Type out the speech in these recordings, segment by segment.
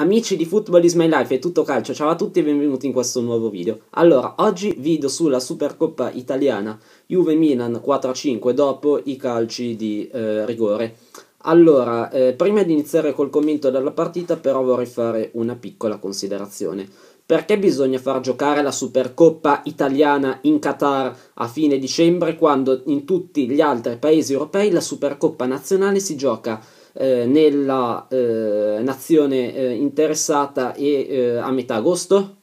Amici di Football is My Life e tutto calcio, ciao a tutti e benvenuti in questo nuovo video. Allora, oggi video sulla Supercoppa italiana Juve-Milan 4-5 dopo i calci di eh, rigore. Allora, eh, prima di iniziare col commento della partita però vorrei fare una piccola considerazione. Perché bisogna far giocare la Supercoppa italiana in Qatar a fine dicembre quando in tutti gli altri paesi europei la Supercoppa nazionale si gioca eh, nella eh, nazione eh, interessata e eh, a metà agosto?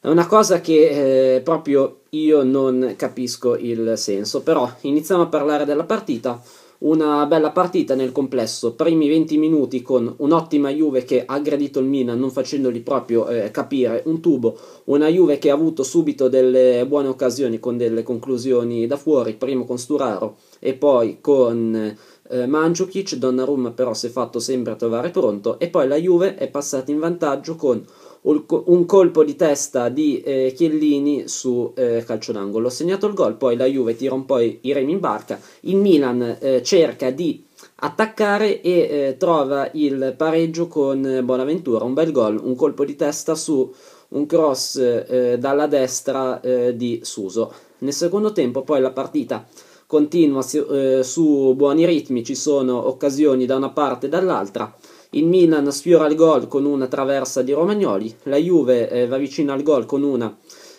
È una cosa che eh, proprio io non capisco il senso, però iniziamo a parlare della partita. Una bella partita nel complesso, primi 20 minuti con un'ottima Juve che ha aggredito il Milan non facendogli proprio eh, capire un tubo, una Juve che ha avuto subito delle buone occasioni con delle conclusioni da fuori, primo con Sturaro e poi con eh, Mandzukic, Donnarumma però si è fatto sempre trovare pronto e poi la Juve è passata in vantaggio con un colpo di testa di eh, Chiellini su eh, calcio d'angolo. Ho segnato il gol, poi la Juve tira un po' i remi in barca, il Milan eh, cerca di attaccare e eh, trova il pareggio con eh, Bonaventura, un bel gol, un colpo di testa su un cross eh, dalla destra di Suso. Nel secondo tempo poi la partita continua eh, su buoni ritmi, ci sono occasioni da una parte e dall'altra. Il Milan sfiora il gol con una traversa di Romagnoli, la Juve eh, va vicino al gol con una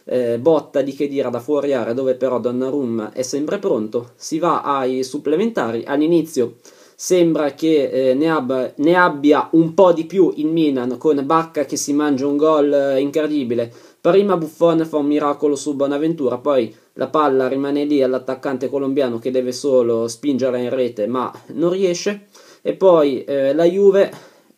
eh, botta di Chedira da fuori area dove però Donnarumma è sempre pronto. Si va ai supplementari, all'inizio sembra che eh, ne, ab- ne, abbia un po' di più il Milan con Bacca che si mangia un gol eh, incredibile, Prima Buffon fa un miracolo su Bonaventura, poi la palla rimane lì all'attaccante colombiano che deve solo spingerla in rete ma non riesce. E poi eh, la Juve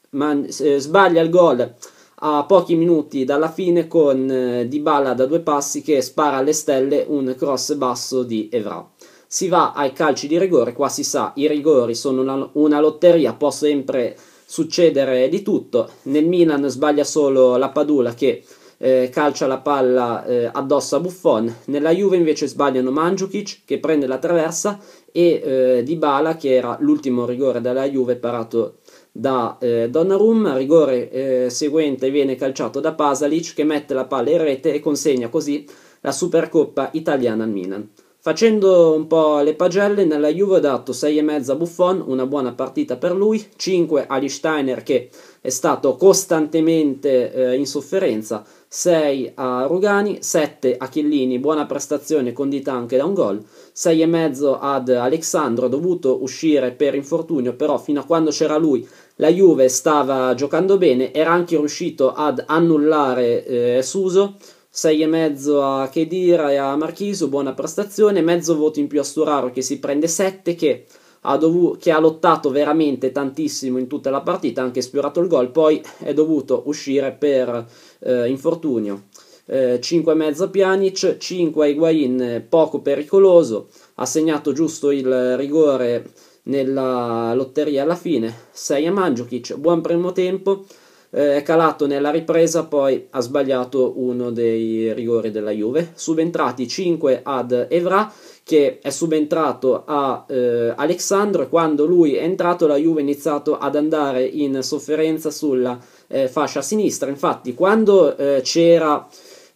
man- eh, sbaglia il gol a pochi minuti dalla fine con eh, Dybala da due passi che spara alle stelle un cross basso di Evra. Si va ai calci di rigore, qua si sa, i rigori sono una, una lotteria, può sempre succedere di tutto. Nel Milan sbaglia solo la Padula che eh, calcia la palla eh, addosso a Buffon. Nella Juve invece sbagliano Mandzukic che prende la traversa e eh, Dybala che era l'ultimo rigore della Juve parato da eh, Donnarumma, rigore eh, seguente viene calciato da Pasalic che mette la palla in rete e consegna così la Supercoppa italiana al Milan. Facendo un po' le pagelle, nella Juve ho dato 6,5 a Buffon, una buona partita per lui, 5 a Lichsteiner che è stato costantemente eh, in sofferenza, 6 a Rugani, 7 a Chiellini, buona prestazione condita anche da un gol, 6,5 ad Alexandro, dovuto uscire per infortunio, però fino a quando c'era lui la Juve stava giocando bene, era anche riuscito ad annullare eh, Suso, 6,5 a Kedira e a Marchiso, buona prestazione, mezzo voto in più a Sturaro che si prende 7 che ha, dovuto, che ha lottato veramente tantissimo in tutta la partita, ha anche spiorato il gol, poi è dovuto uscire per eh, infortunio. Eh, 5,5 a Pjanic, 5 a Higuain, poco pericoloso, ha segnato giusto il rigore nella lotteria alla fine, 6 a Mandzukic, buon primo tempo, eh, è calato nella ripresa, poi ha sbagliato uno dei rigori della Juve. Subentrati 5 ad Evra, che è subentrato a eh, Alexandro. Quando lui è entrato, la Juve ha iniziato ad andare in sofferenza sulla eh, fascia sinistra. Infatti, quando eh, c'era.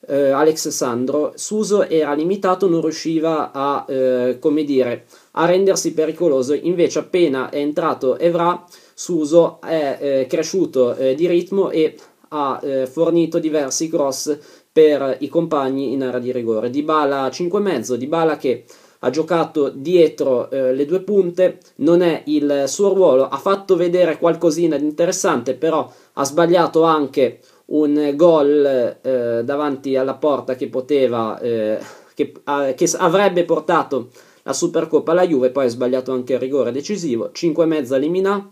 Eh, Alex Sandro, Suso era limitato, non riusciva a, eh, come dire, a rendersi pericoloso, invece appena è entrato Evra Suso è eh, cresciuto eh, di ritmo e ha eh, fornito diversi cross per i compagni in area di rigore. Dybala 5,5, Dybala che ha giocato dietro eh, le due punte, non è il suo ruolo, ha fatto vedere qualcosina di interessante, però ha sbagliato anche un gol eh, davanti alla porta che poteva eh, che, a, che avrebbe portato la Supercoppa alla Juve, poi ha sbagliato anche il rigore decisivo, 5,5 a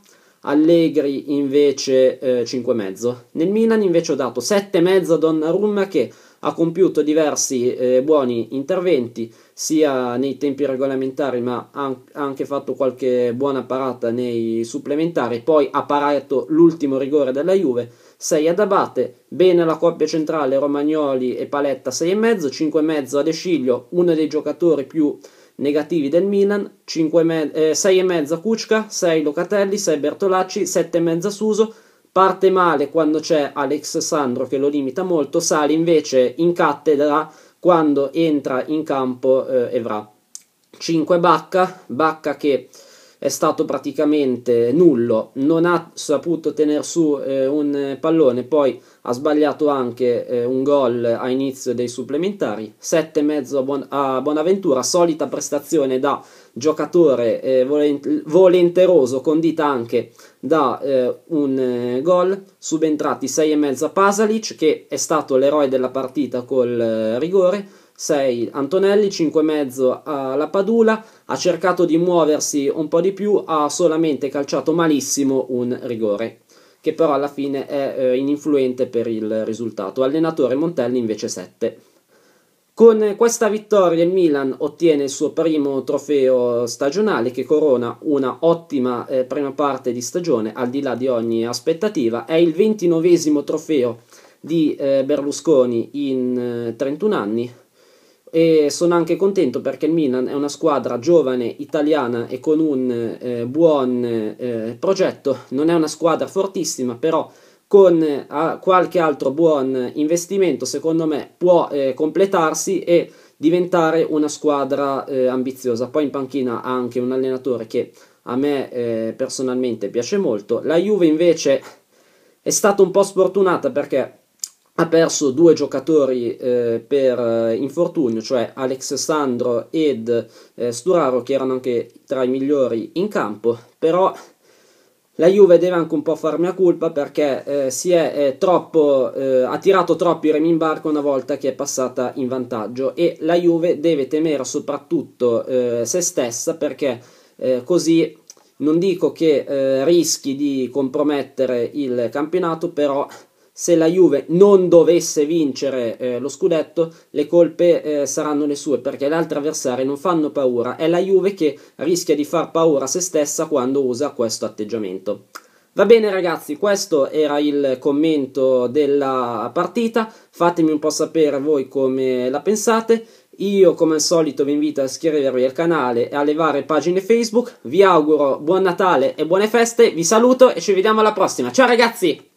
Allegri invece eh, 5,5. Nel Milan invece ho dato 7,5 a Donnarumma che ha compiuto diversi eh, buoni interventi sia nei tempi regolamentari ma ha anche fatto qualche buona parata nei supplementari poi ha parato l'ultimo rigore della Juve 6 ad Abate bene la coppia centrale Romagnoli e Paletta 6,5 5,5 ad Esciglio uno dei giocatori più Negativi del Milan, 6,5 eh, Cucca, 6 Locatelli, 6 Bertolacci, 7,5 Suso. Parte male quando c'è Alex Sandro che lo limita molto, sale invece in cattedra quando entra in campo eh, Evra. 5 Bacca, Bacca che è stato praticamente nullo, non ha saputo tenere su eh, un pallone, poi ha sbagliato anche eh, un gol a inizio dei supplementari, 7,5 a, bon- a Bonaventura, solita prestazione da giocatore eh, volent- volenteroso, condita anche da eh, un eh, gol, subentrati e mezzo a Pasalic che è stato l'eroe della partita col eh, rigore, 6 Antonelli, 5,5 alla Padula, ha cercato di muoversi un po' di più, ha solamente calciato malissimo un rigore, che però alla fine è eh, ininfluente per il risultato. Allenatore Montelli invece 7. Con questa vittoria il Milan ottiene il suo primo trofeo stagionale che corona una ottima eh, prima parte di stagione al di là di ogni aspettativa. È il 29 trofeo di eh, Berlusconi in 31 eh, anni e sono anche contento perché il Milan è una squadra giovane, italiana e con un eh, buon eh, progetto, non è una squadra fortissima, però con eh, qualche altro buon investimento secondo me può eh, completarsi e diventare una squadra eh, ambiziosa. Poi in panchina ha anche un allenatore che a me eh, personalmente piace molto. La Juve invece è stata un po' sfortunata perché ha perso due giocatori eh, per eh, infortunio, cioè Alex Sandro ed eh, Sturaro, che erano anche tra i migliori in campo, però la Juve deve anche un po' farmi a colpa perché eh, si è eh, troppo, eh, ha tirato troppi remi in barca una volta che è passata in vantaggio e la Juve deve temere soprattutto se stessa perché così non dico che rischi di compromettere il campionato, però se la Juve non dovesse vincere eh, lo scudetto, le colpe eh, saranno le sue, perché le altre avversarie non fanno paura. È la Juve che rischia di far paura a se stessa quando usa questo atteggiamento. Va bene ragazzi, questo era il commento della partita, fatemi un po' sapere voi come la pensate. Io come al solito vi invito a iscrivervi al canale e alle varie pagine Facebook. Vi auguro buon Natale e buone feste, vi saluto e ci vediamo alla prossima. Ciao ragazzi!